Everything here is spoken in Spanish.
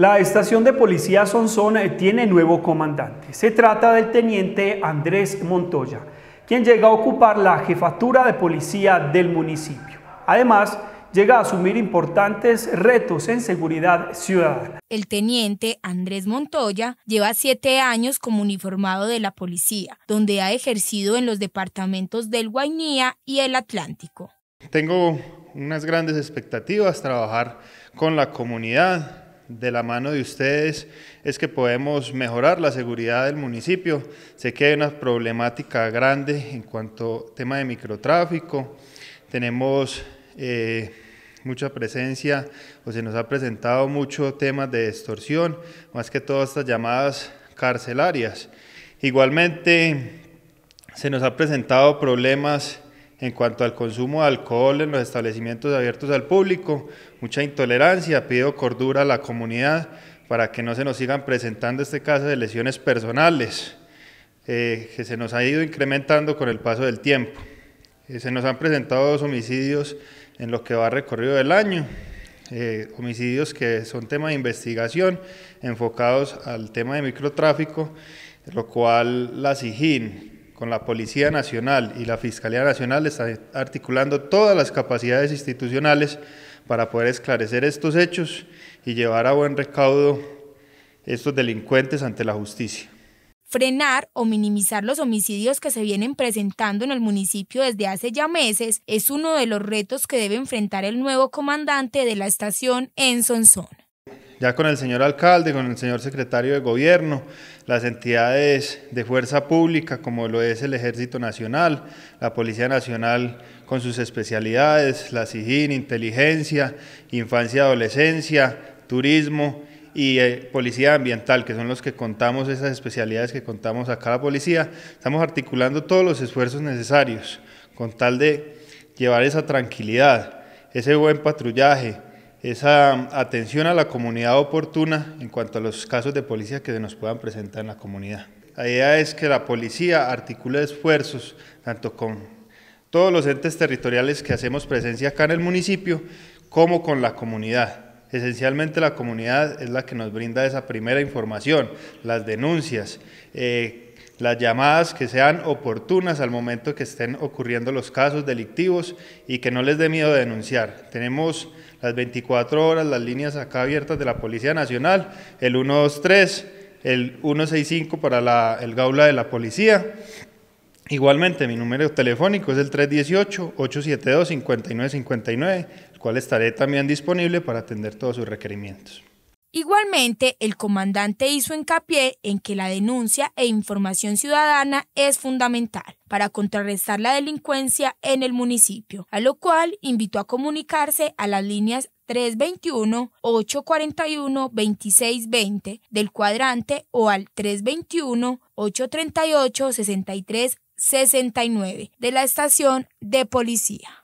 La estación de policía Sonsona eh, tiene nuevo comandante. Se trata del teniente Andrés Montoya, quien llega a ocupar la jefatura de policía del municipio. Además, llega a asumir importantes retos en seguridad ciudadana. El teniente Andrés Montoya lleva siete años como uniformado de la policía, donde ha ejercido en los departamentos del Guainía y el Atlántico. Tengo unas grandes expectativas, trabajar con la comunidad, de la mano de ustedes es que podemos mejorar la seguridad del municipio. Sé que hay una problemática grande en cuanto a tema de microtráfico. Tenemos eh, mucha presencia o se nos ha presentado mucho temas de extorsión, más que todas estas llamadas carcelarias. Igualmente se nos ha presentado problemas en cuanto al consumo de alcohol en los establecimientos abiertos al público, mucha intolerancia, pido cordura a la comunidad para que no se nos sigan presentando este caso de lesiones personales eh, que se nos ha ido incrementando con el paso del tiempo. Eh, se nos han presentado dos homicidios en lo que va recorrido del año, eh, homicidios que son tema de investigación enfocados al tema de microtráfico, lo cual la SIGIN, con la Policía Nacional y la Fiscalía Nacional están articulando todas las capacidades institucionales para poder esclarecer estos hechos y llevar a buen recaudo estos delincuentes ante la justicia. Frenar o minimizar los homicidios que se vienen presentando en el municipio desde hace ya meses es uno de los retos que debe enfrentar el nuevo comandante de la estación en Sonsón ya con el señor alcalde, con el señor secretario de gobierno, las entidades de fuerza pública como lo es el Ejército Nacional, la Policía Nacional con sus especialidades, la SIGIN, inteligencia, infancia, y adolescencia, turismo y eh, policía ambiental, que son los que contamos, esas especialidades que contamos acá la policía, estamos articulando todos los esfuerzos necesarios con tal de llevar esa tranquilidad, ese buen patrullaje, esa atención a la comunidad oportuna en cuanto a los casos de policía que se nos puedan presentar en la comunidad. La idea es que la policía articule esfuerzos tanto con todos los entes territoriales que hacemos presencia acá en el municipio como con la comunidad. Esencialmente la comunidad es la que nos brinda esa primera información, las denuncias, eh, las llamadas que sean oportunas al momento que estén ocurriendo los casos delictivos y que no les dé miedo denunciar. Tenemos las 24 horas, las líneas acá abiertas de la Policía Nacional, el 123, el 165 para la, el Gaula de la Policía. Igualmente, mi número telefónico es el 318-872-5959, el cual estaré también disponible para atender todos sus requerimientos. Igualmente, el comandante hizo hincapié en que la denuncia e información ciudadana es fundamental para contrarrestar la delincuencia en el municipio, a lo cual invitó a comunicarse a las líneas 321-841-2620 del cuadrante o al 321-838-6369 de la estación de policía.